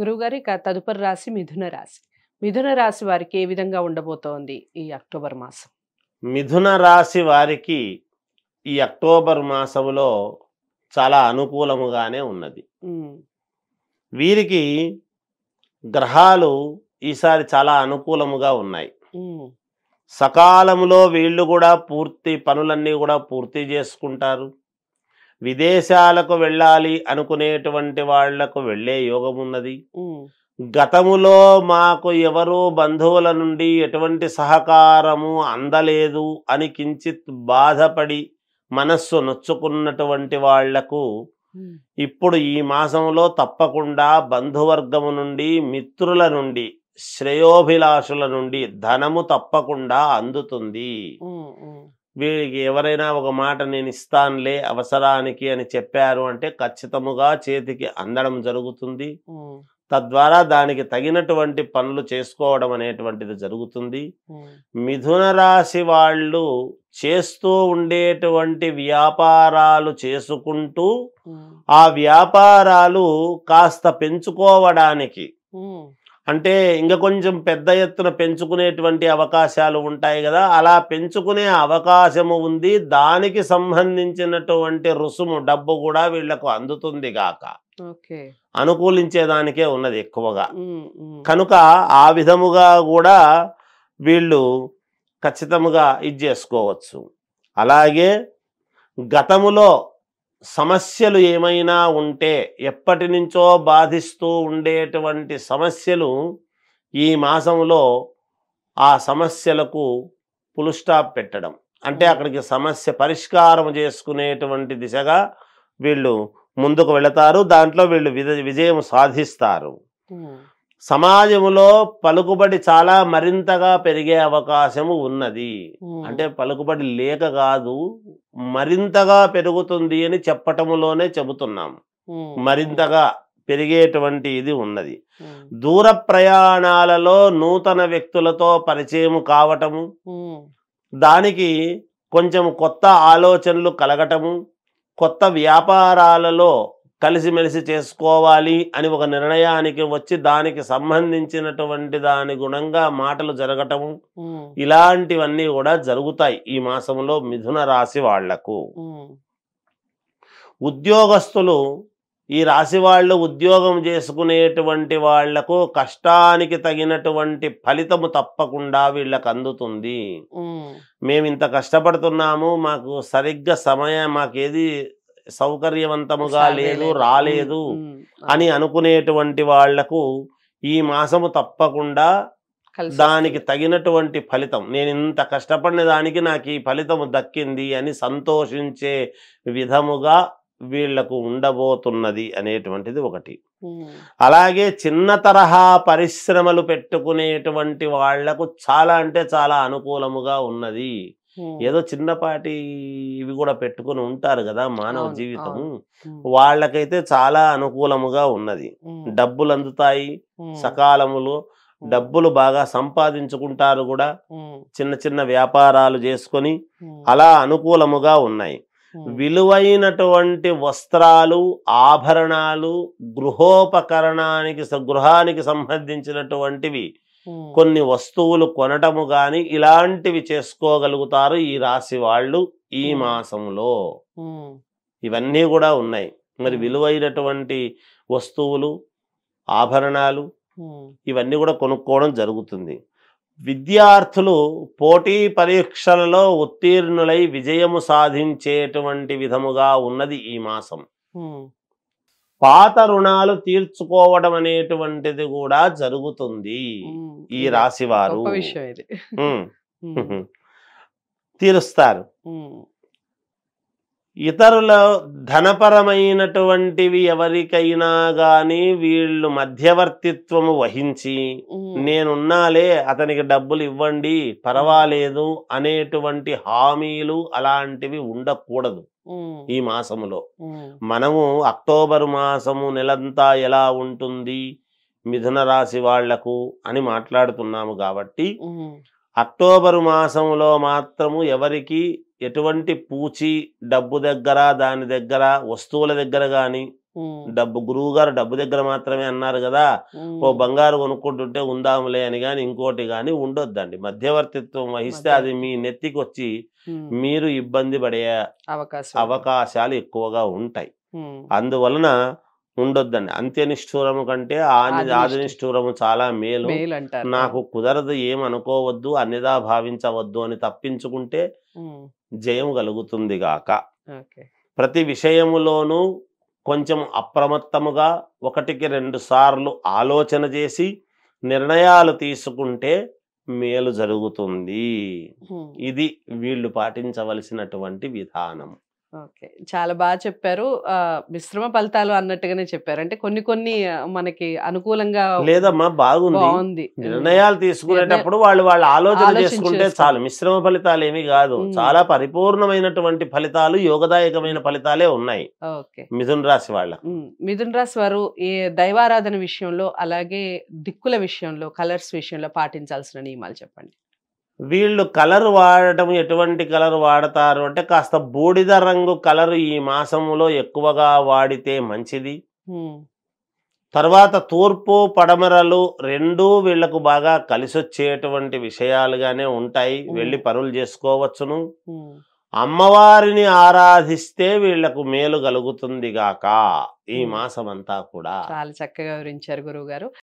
గురువుగారి తదుపరి రాశి మిథున రాశి మిథున రాశి వారికి ఏ విధంగా ఉండబోతోంది ఈ అక్టోబర్ మాసం మిథున రాశి వారికి ఈ అక్టోబర్ మాసంలో చాలా అనుకూలముగానే ఉన్నది వీరికి గ్రహాలు ఈసారి చాలా అనుకూలముగా ఉన్నాయి సకాలంలో వీళ్ళు కూడా పూర్తి పనులన్నీ కూడా పూర్తి చేసుకుంటారు విదేశాలకు వెళ్ళాలి అనుకునేటువంటి వాళ్లకు వెళ్ళే యోగం ఉన్నది గతములో మాకు ఎవరు బంధువుల నుండి ఎటువంటి సహకారము అందలేదు అని కించిత్ బాధపడి మనస్సు నొచ్చుకున్నటువంటి వాళ్లకు ఇప్పుడు ఈ మాసంలో తప్పకుండా బంధువర్గము నుండి మిత్రుల నుండి శ్రేయోభిలాషుల నుండి ధనము తప్పకుండా అందుతుంది వీరికి ఎవరైనా ఒక మాట నేను ఇస్తానులే అవసరానికి అని చెప్పారు అంటే ఖచ్చితముగా చేతికి అందడం జరుగుతుంది తద్వారా దానికి తగినటువంటి పనులు చేసుకోవడం అనేటువంటిది జరుగుతుంది మిథున రాశి వాళ్ళు చేస్తూ ఉండేటువంటి వ్యాపారాలు చేసుకుంటూ ఆ వ్యాపారాలు కాస్త పెంచుకోవడానికి అంటే ఇంకా కొంచెం పెద్ద ఎత్తున పెంచుకునేటువంటి అవకాశాలు ఉంటాయి కదా అలా పెంచుకునే అవకాశము ఉంది దానికి సంబంధించినటువంటి రుసుము డబ్బు కూడా వీళ్లకు అందుతుంది గాక అనుకూలించేదానికే ఉన్నది ఎక్కువగా కనుక ఆ విధముగా కూడా వీళ్ళు ఖచ్చితముగా ఇది చేసుకోవచ్చు అలాగే గతములో సమస్యలు ఏమైనా ఉంటే ఎప్పటి నుంచో బాధిస్తూ ఉండేటువంటి సమస్యలు ఈ మాసంలో ఆ సమస్యలకు పులుస్టాప్ పెట్టడం అంటే అక్కడికి సమస్య పరిష్కారం చేసుకునేటువంటి దిశగా వీళ్ళు ముందుకు వెళతారు దాంట్లో వీళ్ళు విజయం సాధిస్తారు సమాజంలో పలుకుబడి చాలా మరింతగా పెరిగే అవకాశము ఉన్నది అంటే పలుకుబడి లేక కాదు మరింతగా పెరుగుతుంది అని చెప్పటములోనే చెబుతున్నాం మరింతగా పెరిగేటువంటి ఇది ఉన్నది దూర ప్రయాణాలలో నూతన వ్యక్తులతో పరిచయం కావటము దానికి కొంచెం కొత్త ఆలోచనలు కలగటము కొత్త వ్యాపారాలలో కలిసిమెలిసి చేసుకోవాలి అని ఒక నిర్ణయానికి వచ్చి దానికి సంబంధించినటువంటి దాని గుణంగా మాటలు జరగటము ఇలాంటివన్నీ కూడా జరుగుతాయి ఈ మాసంలో మిథున రాశి వాళ్లకు ఉద్యోగస్తులు ఈ రాశి వాళ్ళు ఉద్యోగం చేసుకునేటువంటి వాళ్లకు కష్టానికి తగినటువంటి ఫలితము తప్పకుండా వీళ్ళకు అందుతుంది మేము ఇంత కష్టపడుతున్నాము మాకు సరిగ్గా సమయం మాకేది సౌకర్యవంతముగా లేదు రాలేదు అని అనుకునేటువంటి వాళ్లకు ఈ మాసము తప్పకుండా దానికి తగినటువంటి ఫలితం నేను ఇంత కష్టపడిన దానికి నాకు ఈ ఫలితము దక్కింది అని సంతోషించే విధముగా వీళ్లకు ఉండబోతున్నది అనేటువంటిది ఒకటి అలాగే చిన్న తరహా పరిశ్రమలు పెట్టుకునేటువంటి వాళ్లకు చాలా అంటే చాలా అనుకూలముగా ఉన్నది ఏదో చిన్నపాటి ఇవి కూడా పెట్టుకుని ఉంటారు కదా మానవ జీవితం వాళ్ళకైతే చాలా అనుకూలముగా ఉన్నది డబ్బులు అందుతాయి సకాలములో డబ్బులు బాగా సంపాదించుకుంటారు కూడా చిన్న చిన్న వ్యాపారాలు చేసుకొని అలా అనుకూలముగా ఉన్నాయి విలువైనటువంటి వస్త్రాలు ఆభరణాలు గృహోపకరణానికి గృహానికి సంబంధించినటువంటివి కొన్ని వస్తువులు కొనటము కానీ ఇలాంటివి చేసుకోగలుగుతారు ఈ రాశి వాళ్ళు ఈ మాసంలో ఇవన్నీ కూడా ఉన్నాయి మరి విలువైనటువంటి వస్తువులు ఆభరణాలు ఇవన్నీ కూడా కొనుక్కోవడం జరుగుతుంది విద్యార్థులు పోటీ పరీక్షలలో ఉత్తీర్ణులై విజయము సాధించేటువంటి విధముగా ఉన్నది ఈ మాసం పాత రుణాలు తీర్చుకోవడం అనేటువంటిది కూడా జరుగుతుంది ఈ రాశి వారు తీరుస్తారు ఇతరుల ధనపరమైనటువంటివి ఎవరికైనా గాని వీళ్ళు మధ్యవర్తిత్వము వహించి నేనున్నాలే అతనికి డబ్బులు ఇవ్వండి పర్వాలేదు అనేటువంటి హామీలు అలాంటివి ఉండకూడదు ఈ మాసములో మనము అక్టోబర్ మాసము నెలంతా ఎలా ఉంటుంది మిథున రాశి వాళ్లకు అని మాట్లాడుతున్నాము కాబట్టి అక్టోబర్ మాసంలో మాత్రము ఎవరికి ఎటువంటి పూచి డబ్బు దగ్గర దాని దగ్గర వస్తువుల దగ్గర కానీ డబ్బు గురువు గారు డబ్బు దగ్గర మాత్రమే అన్నారు కదా ఓ బంగారు కొనుక్కుంటుంటే ఉందాములే అని కానీ ఇంకోటి కానీ ఉండొద్దండి మధ్యవర్తిత్వం వహిస్తే అది మీ నెత్తికి వచ్చి మీరు ఇబ్బంది పడే అవకాశాలు ఎక్కువగా ఉంటాయి అందువలన ఉండొద్దండి అంత్యనిష్ఠూరము కంటే ఆదినిష్ఠూరము చాలా మేలు నాకు కుదరదు ఏం అనుకోవద్దు అన్నిదా భావించవద్దు అని తప్పించుకుంటే జయం కలుగుతుంది గాక ప్రతి విషయములోనూ కొంచెం అప్రమత్తముగా ఒకటికి రెండు సార్లు ఆలోచన చేసి నిర్ణయాలు తీసుకుంటే మేలు జరుగుతుంది ఇది వీళ్ళు పాటించవలసినటువంటి విధానం ఓకే చాలా బాగా చెప్పారు మిశ్రమ ఫలితాలు అన్నట్టుగానే చెప్పారు అంటే కొన్ని కొన్ని మనకి అనుకూలంగా లేదమ్మా బాగుంది నిర్ణయాలు తీసుకునేటప్పుడు వాళ్ళు వాళ్ళ ఆలోచన చేసుకుంటే చాలు మిశ్రమ ఫలితాలు ఏమి కాదు చాలా పరిపూర్ణమైనటువంటి ఫలితాలు యోగదాయకమైన ఫలితాలే ఉన్నాయి ఓకే మిథున్ రాశి వాళ్ళ మిథున్ రాశి వారు ఈ దైవారాధన విషయంలో అలాగే దిక్కుల విషయంలో కలర్స్ విషయంలో పాటించాల్సిన నియమాలు చెప్పండి వీళ్ళు కలర్ వాడటం ఎటువంటి కలర్ వాడతారు అంటే కాస్త బూడిద రంగు కలర్ ఈ మాసంలో ఎక్కువగా వాడితే మంచిది తర్వాత తూర్పు పడమరలు రెండూ వీళ్లకు బాగా కలిసొచ్చేటువంటి విషయాలుగానే ఉంటాయి వెళ్ళి పనులు చేసుకోవచ్చును అమ్మవారిని ఆరాధిస్తే వీళ్లకు మేలు కలుగుతుంది గాక ఈ మాసం అంతా కూడా చాలా చక్కగా వివరించారు గురువు గారు